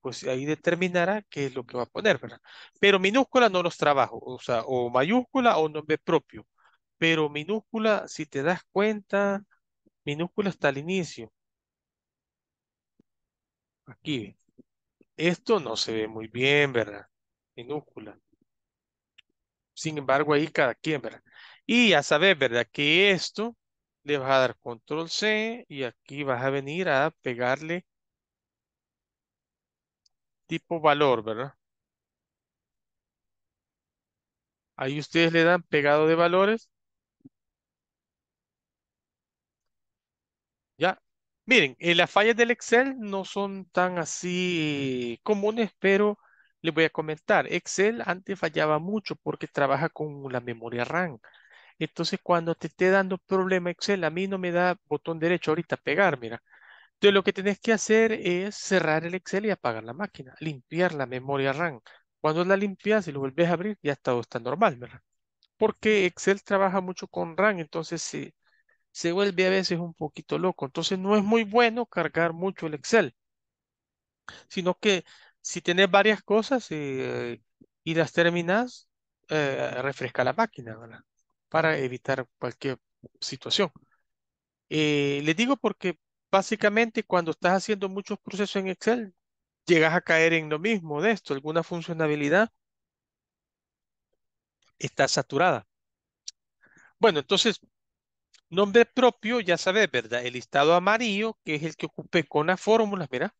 pues ahí determinará qué es lo que va a poner, ¿verdad? Pero minúscula no los trabajo, o sea, o mayúscula o nombre propio. Pero minúscula, si te das cuenta, minúscula hasta el inicio. Aquí. Esto no se ve muy bien, ¿verdad? Minúscula. Sin embargo, ahí cada quien, ¿verdad? Y ya saber, ¿verdad? Que esto le vas a dar control C y aquí vas a venir a pegarle tipo valor, ¿verdad? Ahí ustedes le dan pegado de valores. Ya, Miren, eh, las fallas del Excel no son tan así comunes, pero les voy a comentar. Excel antes fallaba mucho porque trabaja con la memoria RAM. Entonces, cuando te esté dando problema Excel, a mí no me da botón derecho ahorita pegar, mira. Entonces, lo que tenés que hacer es cerrar el Excel y apagar la máquina, limpiar la memoria RAM. Cuando la limpias y lo vuelves a abrir, ya todo está normal, ¿verdad? Porque Excel trabaja mucho con RAM, entonces si se vuelve a veces un poquito loco. Entonces no es muy bueno cargar mucho el Excel, sino que si tenés varias cosas eh, y las terminas, eh, refresca la máquina, ¿verdad? Para evitar cualquier situación. Eh, le les digo porque básicamente cuando estás haciendo muchos procesos en Excel, llegas a caer en lo mismo de esto, alguna funcionalidad está saturada. Bueno, entonces Nombre propio, ya sabes, ¿verdad? El listado amarillo, que es el que ocupé con la fórmula, ¿verdad?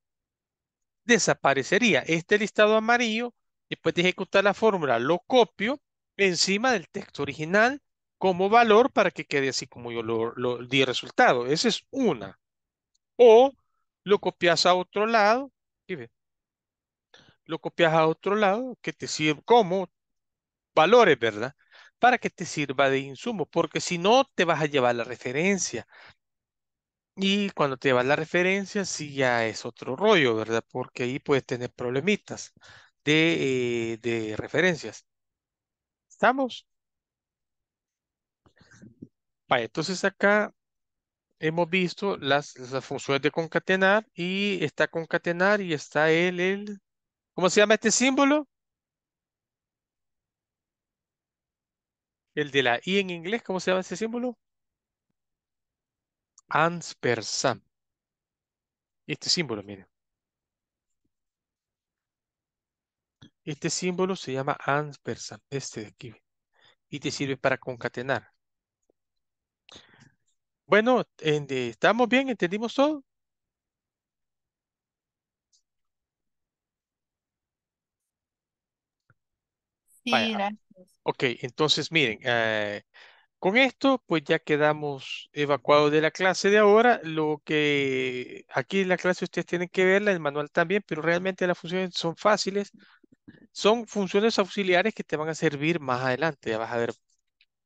desaparecería. Este listado amarillo, después de ejecutar la fórmula, lo copio encima del texto original como valor para que quede así como yo lo, di resultado. Esa es una. O lo copias a otro lado, lo copias a otro lado, que te sirve como valores, ¿verdad? para que te sirva de insumo, porque si no, te vas a llevar la referencia. Y cuando te llevas la referencia, sí ya es otro rollo, ¿verdad? Porque ahí puedes tener problemitas de, eh, de referencias. ¿Estamos? Vale, entonces acá hemos visto las, las, funciones de concatenar y está concatenar y está el, el, ¿cómo se llama este símbolo? El de la I en inglés, ¿cómo se llama ese símbolo? Anspersam. Este símbolo, miren. Este símbolo se llama ampersand, este de aquí. Y te sirve para concatenar. Bueno, ¿estamos bien? ¿Entendimos todo? Sí, gracias. Ok, entonces miren, eh, con esto pues ya quedamos evacuados de la clase de ahora. Lo que aquí en la clase ustedes tienen que verla, el manual también, pero realmente las funciones son fáciles. Son funciones auxiliares que te van a servir más adelante, ya vas a ver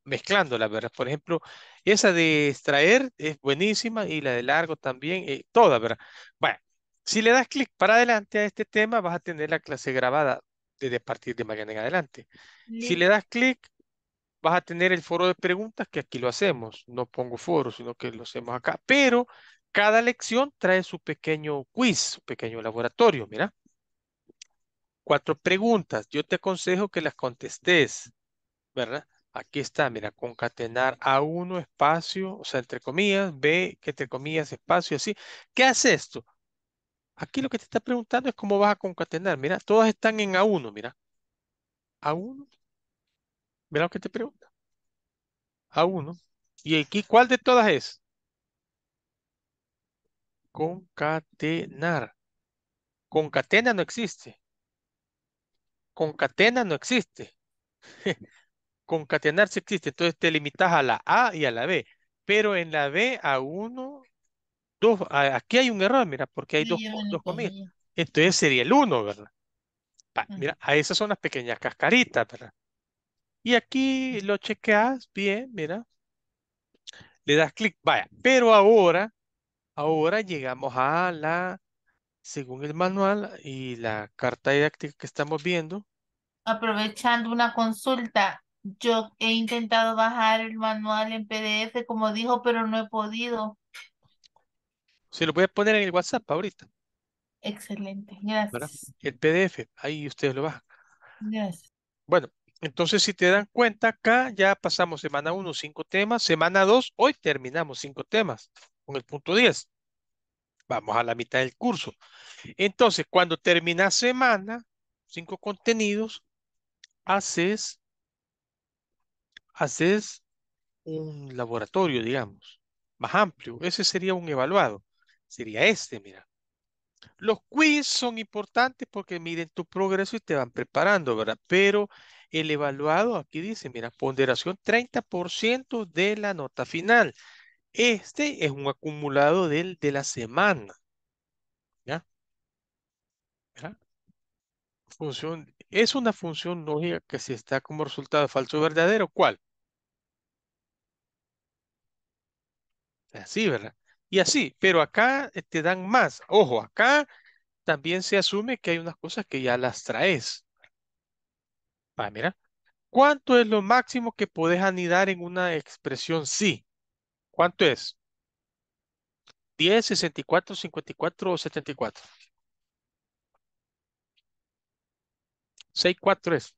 mezclándolas, ¿verdad? Por ejemplo, esa de extraer es buenísima y la de largo también, eh, toda, ¿verdad? Bueno, si le das clic para adelante a este tema, vas a tener la clase grabada de partir de mañana en adelante. Si le das clic, vas a tener el foro de preguntas, que aquí lo hacemos. No pongo foro, sino que lo hacemos acá. Pero cada lección trae su pequeño quiz, su pequeño laboratorio, mira. Cuatro preguntas. Yo te aconsejo que las contestes, ¿verdad? Aquí está, mira, concatenar a uno espacio, o sea, entre comillas, B, que entre comillas, espacio, así. ¿Qué hace esto? Aquí lo que te está preguntando es cómo vas a concatenar. Mira, todas están en A1, mira. A1. Mira lo que te pregunta. A1. ¿Y aquí cuál de todas es? Concatenar. Concatena no existe. Concatena no existe. Concatenar sí existe. Entonces te limitas a la A y a la B. Pero en la B, A1, aquí hay un error, mira, porque hay dos, dos comillas. Entonces sería el uno ¿verdad? Ah. mira, a esas son las pequeñas cascaritas, ¿verdad? Y aquí lo chequeas bien, mira. Le das clic, vaya. Pero ahora, ahora llegamos a la, según el manual y la carta didáctica que estamos viendo. Aprovechando una consulta, yo he intentado bajar el manual en PDF, como dijo, pero no he podido. Se lo puedes poner en el WhatsApp ahorita. Excelente, gracias. El PDF, ahí ustedes lo bajan. Gracias. Bueno, entonces si te dan cuenta acá, ya pasamos semana 1, 5 temas. Semana 2, hoy terminamos 5 temas con el punto 10. Vamos a la mitad del curso. Entonces, cuando termina semana, cinco contenidos, haces, haces un laboratorio, digamos, más amplio. Ese sería un evaluado sería este, mira. Los quiz son importantes porque miden tu progreso y te van preparando, ¿verdad? Pero el evaluado aquí dice, mira, ponderación 30% de la nota final. Este es un acumulado del de la semana. ¿Ya? ¿Verdad? Función, es una función lógica que si está como resultado falso o verdadero, ¿cuál? Así, ¿verdad? y así, pero acá eh, te dan más. Ojo, acá también se asume que hay unas cosas que ya las traes. Va, ah, mira. ¿Cuánto es lo máximo que podés anidar en una expresión sí? ¿Cuánto es? 10, 64, 54 o 74. 6, 4 es.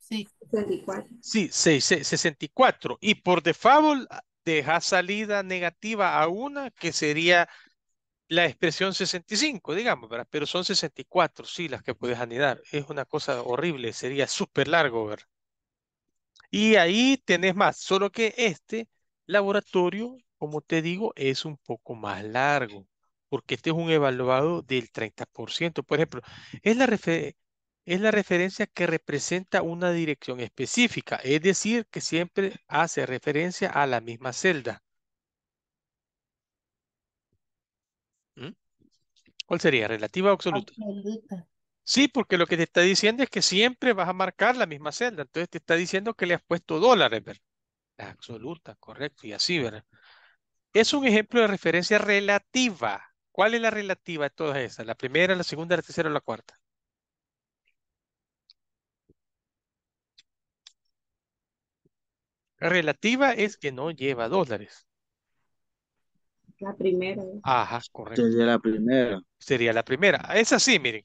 Sí, 64. Sí, 6, 64. Y por default deja salida negativa a una que sería la expresión 65, digamos, ¿verdad? Pero son 64, sí, las que puedes anidar. Es una cosa horrible, sería súper largo, ¿verdad? Y ahí tenés más, solo que este laboratorio, como te digo, es un poco más largo, porque este es un evaluado del 30%. Por ejemplo, es la, es la referencia que representa una dirección específica, es decir, que siempre hace referencia a la misma celda. ¿Mm? ¿Cuál sería? ¿Relativa o absoluta? Sí, porque lo que te está diciendo es que siempre vas a marcar la misma celda. Entonces te está diciendo que le has puesto dólares, ¿verdad? La absoluta, correcto, y así, ¿verdad? Es un ejemplo de referencia relativa. ¿Cuál es la relativa de todas esas? ¿La primera, la segunda, la tercera o la cuarta? Relativa es que no lleva dólares. La primera. ¿eh? Ajá, correcto. Sería la primera. Sería la primera. Es así, miren.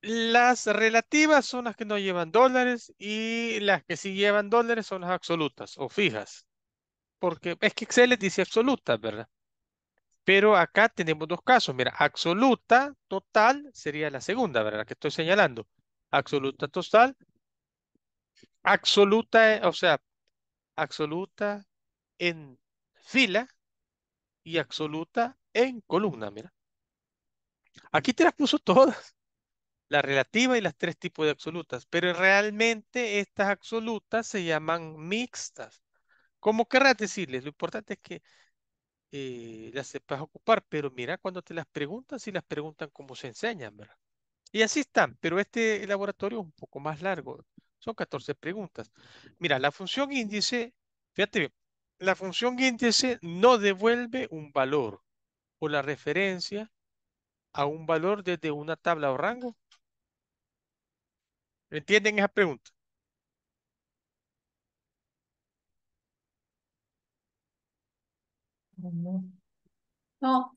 Las relativas son las que no llevan dólares y las que sí llevan dólares son las absolutas o fijas. Porque es que Excel les dice absolutas, ¿verdad? Pero acá tenemos dos casos. Mira, absoluta total sería la segunda, ¿verdad? que estoy señalando. Absoluta total absoluta, o sea, absoluta en fila y absoluta en columna, mira. Aquí te las puso todas, la relativa y las tres tipos de absolutas, pero realmente estas absolutas se llaman mixtas. Como querrás decirles, lo importante es que eh, las sepas ocupar, pero mira cuando te las preguntan, si las preguntan como se enseñan, ¿verdad? Y así están, pero este laboratorio es un poco más largo. Son 14 preguntas. Mira, la función índice, fíjate bien, la función índice no devuelve un valor o la referencia a un valor desde una tabla o rango. ¿Entienden esa pregunta? No.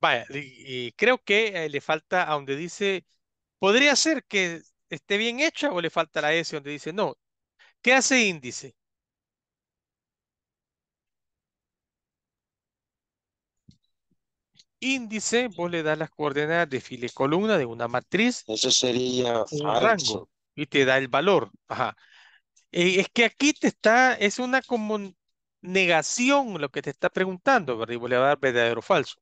Vaya, y creo que eh, le falta a donde dice, podría ser que esté bien hecha o le falta la S donde dice no. ¿Qué hace índice? Índice, vos le das las coordenadas de fila y columna de una matriz. Eso sería un rango y te da el valor. Ajá. Eh, es que aquí te está, es una como negación lo que te está preguntando, ¿verdad? Y vos le va a dar verdadero o falso.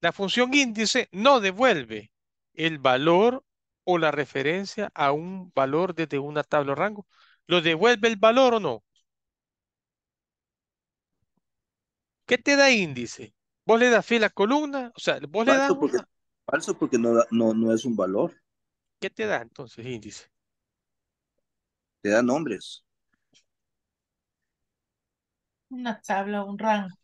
La función índice no devuelve el valor o la referencia a un valor desde una tabla o rango. ¿Lo devuelve el valor o no? ¿Qué te da índice? Vos le das fila columna, o sea, vos falso le Porque, Falso porque no, no, no es un valor. ¿Qué te da entonces índice? Te da nombres. Una tabla, un rango.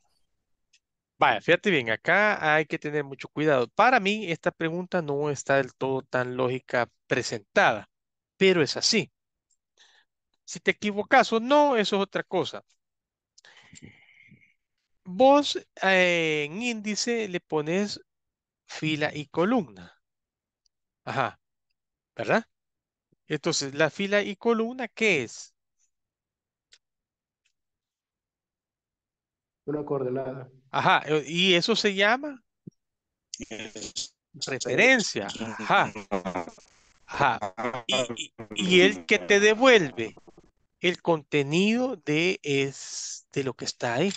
Vaya, fíjate bien, acá hay que tener mucho cuidado. Para mí, esta pregunta no está del todo tan lógica presentada, pero es así. Si te equivocas o no, eso es otra cosa. Vos eh, en índice le pones fila y columna. Ajá, ¿verdad? Entonces, la fila y columna, ¿qué es? Una coordenada. Ajá, eh, y eso se llama referencia. Ajá. Ajá. Y, el que te devuelve el contenido de, es, de lo que está ahí.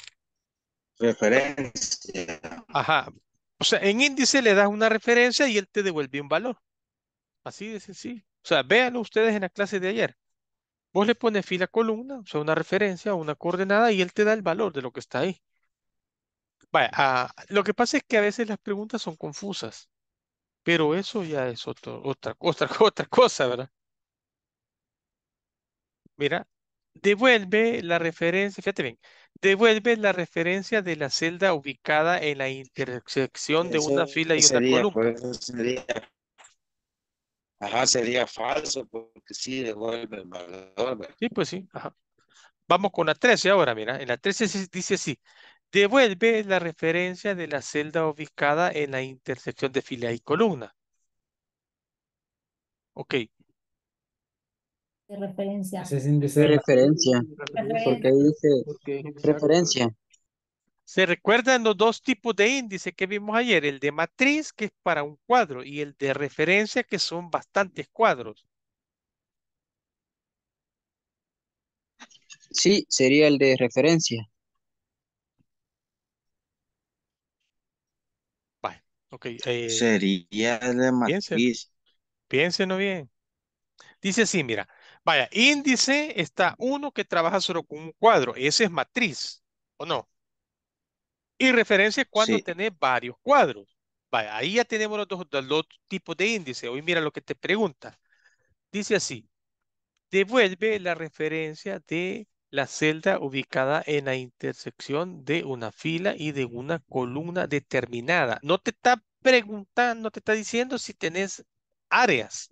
Referencia. Ajá. O sea, en índice le das una referencia y él te devuelve un valor. Así de sí. O sea, véanlo ustedes en la clase de ayer. Vos le pones fila columna, o sea, una referencia, una coordenada y él te da el valor de lo que está ahí. Ah, lo que pasa es que a veces las preguntas son confusas, pero eso ya es otra, otra, otra cosa, ¿verdad? Mira, devuelve la referencia, fíjate bien, devuelve la referencia de la celda ubicada en la intersección de una fila y una columna. Pues, ajá, sería falso porque sí devuelve el valor, Sí, pues sí. ajá. Vamos con la 13 ahora, mira. En la 13 dice así devuelve la referencia de la celda ubicada en la intersección de fila y columna. Ok. De referencia. De referencia. Porque dice referencia. ¿Se recuerdan los dos tipos de índice que vimos ayer? El de matriz, que es para un cuadro, y el de referencia, que son bastantes cuadros. Sí, sería el de referencia. Ok. Eh, Sería de matriz. Piénsenlo bien. Dice así, mira. Vaya, índice está uno que trabaja solo con un cuadro. Ese es matriz, ¿o no? Y referencia es cuando tenés varios cuadros. Vaya, ahí ya tenemos los dos, los dos tipos de índice. Hoy mira lo que te pregunta. Dice así. Devuelve la referencia de la celda ubicada en la intersección de una fila y de una columna determinada. No te está preguntando, no te está diciendo si tenés áreas.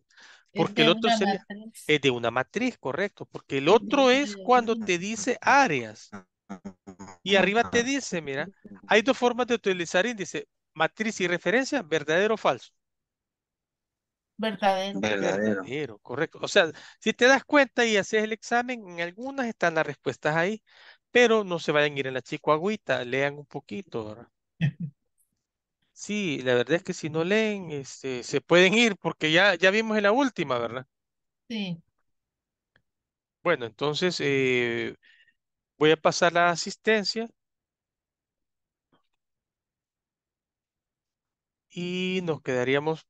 Porque el otro es de una matriz, correcto. Porque el otro es cuando te dice áreas. Y arriba te dice, mira, hay dos formas de utilizar índice, matriz y referencia, verdadero o falso. Verdadero. correcto. O sea, si te das cuenta y haces el examen, en algunas están las respuestas ahí, pero no se vayan a ir en la chicoagüita, lean un poquito, ¿verdad? Sí, la verdad es que si no leen, este, se pueden ir porque ya, ya vimos en la última, ¿verdad? Sí. Bueno, entonces eh, voy a pasar la asistencia. Y nos quedaríamos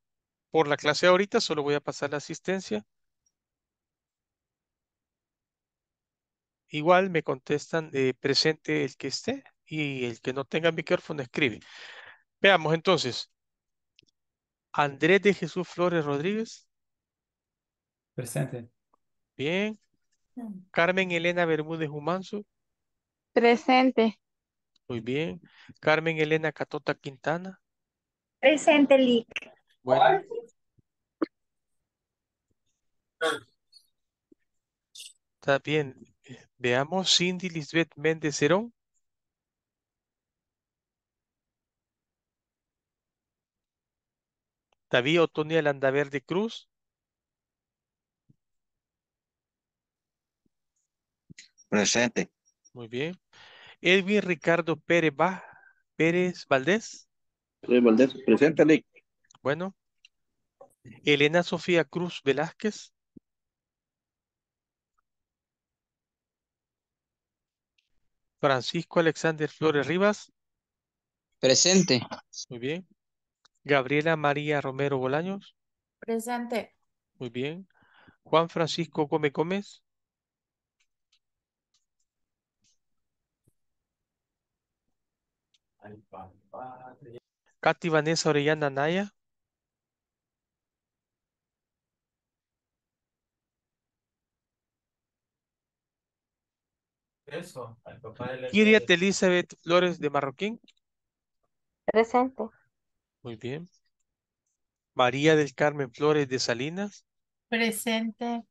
por la clase ahorita, solo voy a pasar la asistencia. Igual me contestan eh, presente el que esté y el que no tenga micrófono escribe. Veamos entonces. Andrés de Jesús Flores Rodríguez. Presente. Bien. Carmen Elena Bermúdez Humanzo. Presente. Muy bien. Carmen Elena Catota Quintana. Presente, Lic. Bueno, Está bien. Veamos Cindy Lisbeth Méndez Cerón. David Otonia Landaverde Cruz. Presente. Muy bien. Edwin Ricardo Pérez, Pérez Valdés. presente, Bueno. Elena Sofía Cruz Velázquez. Francisco Alexander Flores Rivas. Presente. Muy bien. Gabriela María Romero Bolaños. Presente. Muy bien. Juan Francisco Come Gómez. Katy Vanessa Orellana Naya. Eso, al papá de la... Kiriat Elizabeth Flores de Marroquín. Presente. Muy bien. María del Carmen Flores de Salinas. Presente.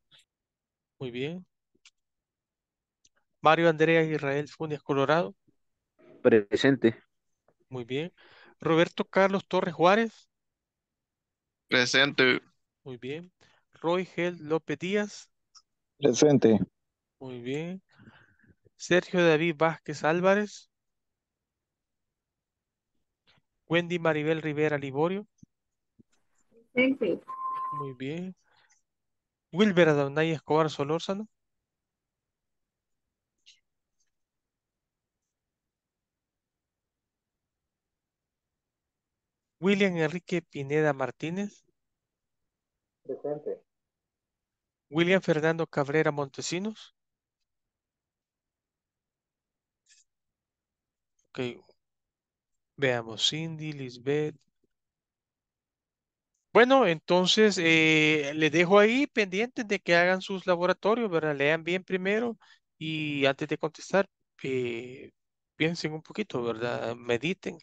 Muy bien. Mario Andrea Israel Funes Colorado. Presente. Muy bien. Roberto Carlos Torres Juárez. Presente. Muy bien. Roy Gel López Díaz. Presente. Muy bien. Sergio David Vázquez Álvarez. Wendy Maribel Rivera Liborio. Muy bien. Wilber Adonai Escobar Solórzano. William Enrique Pineda Martínez. Presente. William Fernando Cabrera Montesinos. Ok, veamos, Cindy, Lisbeth. Bueno, entonces eh, les dejo ahí pendientes de que hagan sus laboratorios, ¿verdad? Lean bien primero y antes de contestar, eh, piensen un poquito, ¿verdad? Mediten,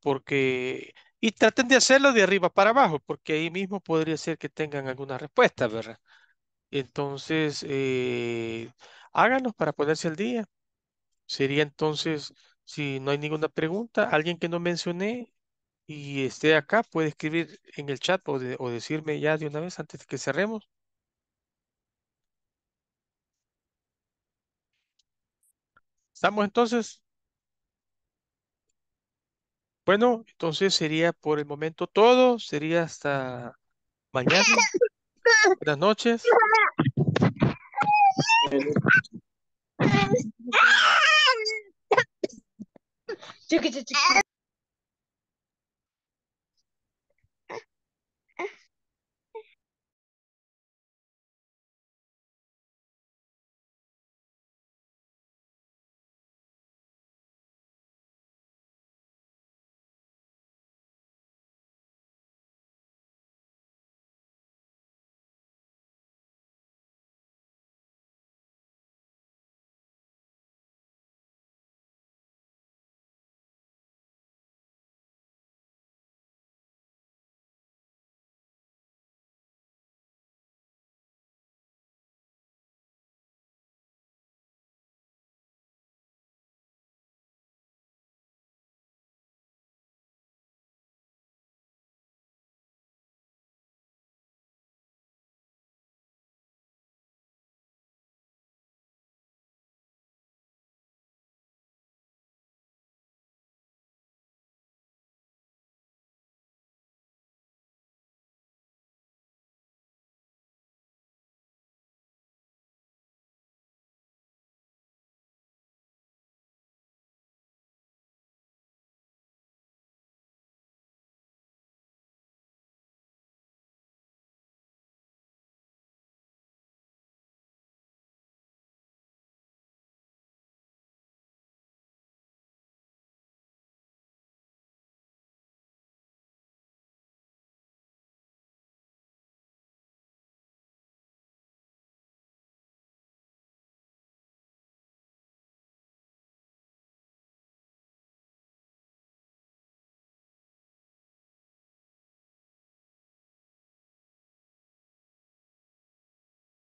porque... Y traten de hacerlo de arriba para abajo, porque ahí mismo podría ser que tengan alguna respuesta, ¿verdad? Entonces, eh, háganlo para ponerse al día. Sería entonces si no hay ninguna pregunta, alguien que no mencioné y esté acá puede escribir en el chat o, decirme ya de una vez antes de que cerremos. ¿Estamos entonces? Bueno, entonces sería por el momento todo. Sería hasta mañana. Buenas noches. chicka chicka